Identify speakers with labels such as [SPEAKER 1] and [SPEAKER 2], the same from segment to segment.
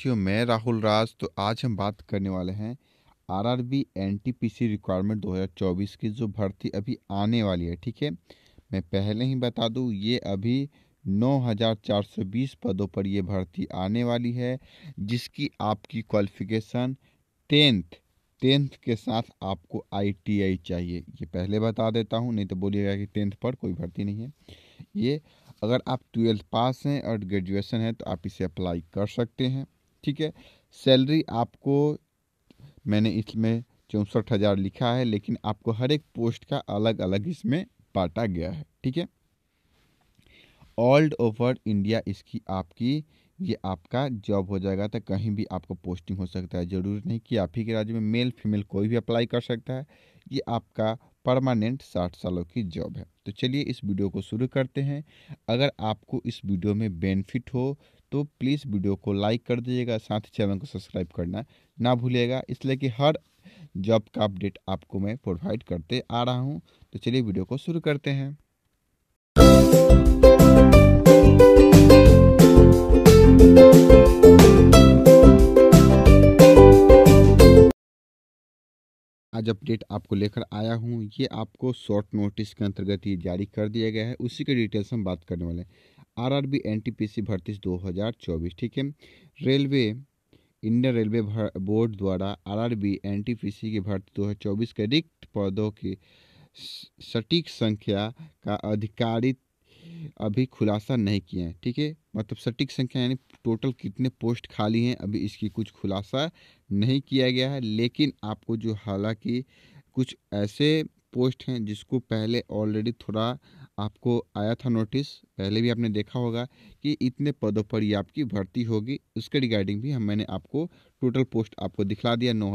[SPEAKER 1] साथियों मैं राहुल राज तो आज हम बात करने वाले हैं आरआरबी एनटीपीसी रिक्वायरमेंट 2024 की जो भर्ती अभी आने वाली है ठीक है मैं पहले ही बता दूं ये अभी 9420 पदों पर ये भर्ती आने वाली है जिसकी आपकी क्वालिफिकेशन टेंथ टेंथ के साथ आपको आईटीआई चाहिए ये पहले बता देता हूँ नहीं तो बोलिएगा कि टेंथ पर कोई भर्ती नहीं है ये अगर आप ट्वेल्थ पास हैं और ग्रेजुएशन है तो आप इसे अप्लाई कर सकते हैं ठीक है सैलरी आपको मैंने इसमें चौंसठ हज़ार लिखा है लेकिन आपको हर एक पोस्ट का अलग अलग इसमें बांटा गया है ठीक है ऑल ओवर इंडिया इसकी आपकी ये आपका जॉब हो जाएगा तो कहीं भी आपको पोस्टिंग हो सकता है ज़रूरी नहीं कि आप ही के राज्य में मेल फीमेल कोई भी अप्लाई कर सकता है ये आपका परमानेंट साठ सालों की जॉब है तो चलिए इस वीडियो को शुरू करते हैं अगर आपको इस वीडियो में बेनिफिट हो तो प्लीज़ वीडियो को लाइक कर दीजिएगा साथ ही चैनल को सब्सक्राइब करना ना भूलिएगा इसलिए कि हर जॉब का अपडेट आपको मैं प्रोवाइड करते आ रहा हूँ तो चलिए वीडियो को शुरू करते हैं Thank you. आज अपडेट आपको लेकर आया हूँ ये आपको शॉर्ट नोटिस के अंतर्गत ये जारी कर दिया गया है उसी के डिटेल्स हम बात करने वाले हैं R R B N T P C भर्ती दो हज़ार चौबीस ठीक है रेलवे इंडियन रेलवे बोर्ड द्वारा R R B N T P C की भर्ती दो हज़ार चौबीस के रिक्त पदों की सटीक संख्या का अधिकारित अभी खुलासा नहीं किए हैं ठीक है मतलब सटीक संख्या यानी टोटल कितने पोस्ट खाली हैं अभी इसकी कुछ खुलासा नहीं किया गया है लेकिन आपको जो हालांकि कुछ ऐसे पोस्ट हैं जिसको पहले ऑलरेडी थोड़ा आपको आया था नोटिस पहले भी आपने देखा होगा कि इतने पदों पर ही आपकी भर्ती होगी उसके रिगार्डिंग भी हम मैंने आपको टोटल पोस्ट आपको दिखला दिया नौ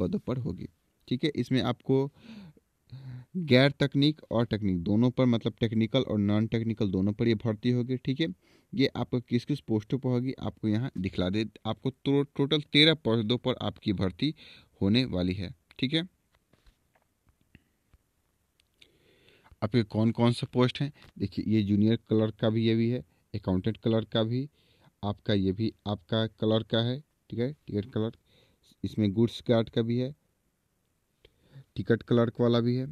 [SPEAKER 1] पदों पर होगी ठीक है इसमें आपको गैर तकनीक और टेक्निक दोनों पर मतलब टेक्निकल और नॉन टेक्निकल दोनों पर ये भर्ती होगी ठीक है ये आपको किस किस पोस्टों पर होगी आपको यहाँ दिखला दे आपको तो, टोटल तेरह पदों पर आपकी भर्ती होने वाली है ठीक है आपके कौन कौन से पोस्ट हैं देखिए ये जूनियर क्लर्क का भी ये भी है अकाउंटेंट क्लर्क का भी आपका ये भी आपका क्लर्क का है ठीक है टिकट क्लर्क इसमें गुड्स गार्ड का भी है टिकट क्लर्क वाला भी है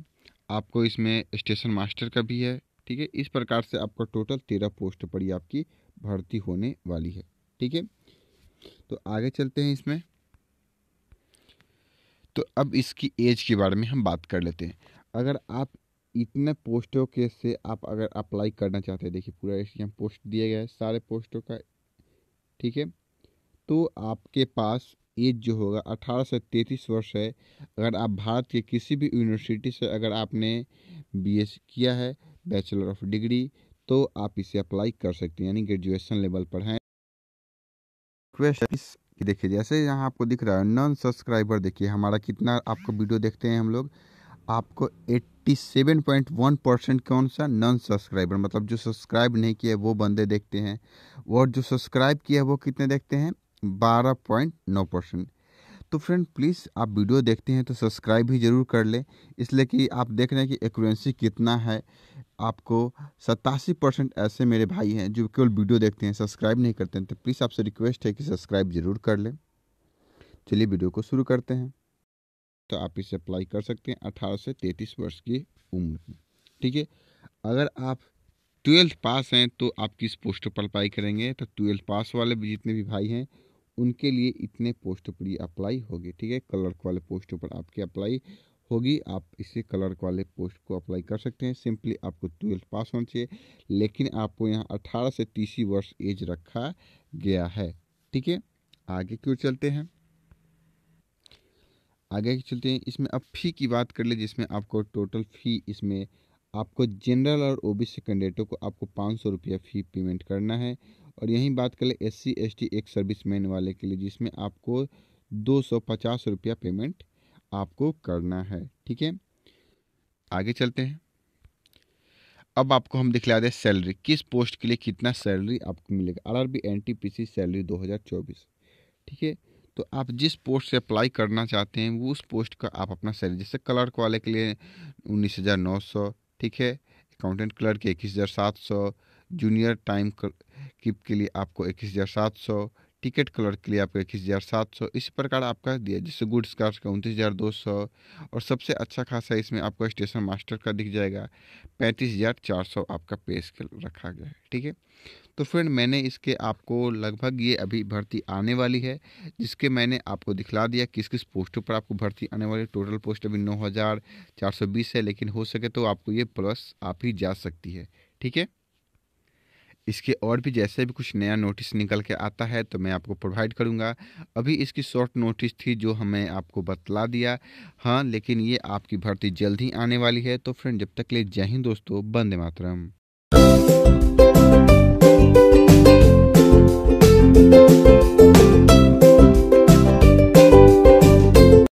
[SPEAKER 1] आपको इसमें स्टेशन मास्टर का भी है ठीक है इस प्रकार से आपका टोटल तेरह पोस्ट पर ही आपकी भर्ती होने वाली है ठीक है तो आगे चलते हैं इसमें तो अब इसकी एज के बारे में हम बात कर लेते हैं अगर आप इतने पोस्टों के से आप अगर अप्लाई करना चाहते हैं देखिए पूरा यहाँ पोस्ट दिया गया है सारे पोस्टों का ठीक है तो आपके पास एज जो होगा अठारह से तैंतीस वर्ष है अगर आप भारत के किसी भी यूनिवर्सिटी से अगर आपने बी किया है बैचलर ऑफ डिग्री तो आप इसे अप्लाई कर सकते हैं यानी ग्रेजुएशन लेवल पर हैं क्वेश्चन देखिए जैसे यहाँ आपको दिख रहा है नॉन सब्सक्राइबर देखिए हमारा कितना आपको वीडियो देखते हैं हम लोग आपको eighty seven point one percent कौन सा नॉन सब्सक्राइबर मतलब जो सब्सक्राइब नहीं किया वो बंदे देखते हैं और जो सब्सक्राइब किया है वो कितने देखते हैं बारह पॉइंट नौ परसेंट तो फ्रेंड प्लीज़ आप वीडियो देखते हैं तो सब्सक्राइब भी ज़रूर कर लें इसलिए कि आप देख रहे हैं कि एक्यूरेंसी कितना है आपको सतासी परसेंट ऐसे मेरे भाई हैं जो केवल वीडियो देखते हैं सब्सक्राइब नहीं करते हैं तो प्लीज़ आपसे रिक्वेस्ट है कि सब्सक्राइब ज़रूर कर लें चलिए वीडियो को शुरू करते हैं तो आप इसे अप्लाई कर सकते हैं अठारह से तैंतीस वर्ष की उम्र में ठीक है अगर आप ट्वेल्थ पास हैं तो आप किस पोस्ट पर अप्लाई करेंगे तो ट्वेल्थ पास वाले जितने भी भाई हैं उनके लिए इतने पोस्ट पर अप्लाई होगी ठीक है कलर वाले पोस्ट पर आपकी अप्लाई होगी आप इसे कलर वाले पोस्ट को अप्लाई कर सकते हैं सिंपली आपको ट्वेल्थ पास होना चाहिए लेकिन आपको यहाँ अट्ठारह से तीस वर्ष एज रखा गया है ठीक है आगे क्यों चलते हैं आगे चलते हैं इसमें अब फ़ी की बात कर ले जिसमें आपको टोटल फ़ी इसमें आपको जनरल और ओबीसी कैंडिडेटों को आपको पाँच सौ रुपया फ़ी पेमेंट करना है और यहीं बात करें एस सी एस टी एक सर्विस मैन वाले के लिए जिसमें आपको दो सौ पचास रुपया पेमेंट आपको करना है ठीक है आगे चलते हैं अब आपको हम दिखला दें सैलरी किस पोस्ट के लिए कितना सैलरी आपको मिलेगा R R B N T P C salary दो हज़ार चौबीस ठीक है तो आप जिस पोस्ट से अप्लाई करना चाहते हैं वो उस पोस्ट का आप अपना सैलरी जैसे क्लर्क वाले के लिए उन्नीस हज़ार नौ सौ ठीक है अकाउंटेंट क्लर्क इक्कीस हज़ार सात सौ जूनियर टाइम कीप के लिए आपको इक्कीस हज़ार सात सौ टिकट कलर के लिए आपका इक्कीस हज़ार सात सौ इसी प्रकार आपका दिया जैसे गुड्स कार्ड का उनतीस हज़ार दो सौ और सबसे अच्छा खासा इसमें आपको स्टेशन मास्टर का दिख जाएगा पैंतीस हज़ार चार सौ आपका पे स्केल रखा गया है ठीक है तो फ्रेंड मैंने इसके आपको लगभग ये अभी भर्ती आने वाली है जिसके मैंने आपको दिखला दिया किस किस पोस्टों पर आपको भर्ती आने वाली टोटल पोस्ट अभी नौ हज़ार चार सौ बीस है लेकिन हो सके तो आपको ये प्लस आप ही जा सकती है ठीक है इसके और भी जैसे भी कुछ नया नोटिस निकल के आता है तो मैं आपको प्रोवाइड करूंगा अभी इसकी शॉर्ट नोटिस थी जो हमें आपको बतला दिया हाँ लेकिन ये आपकी भर्ती जल्द ही आने वाली है तो फ्रेंड जब तक ले जय हिंद दोस्तों बंदे मातरम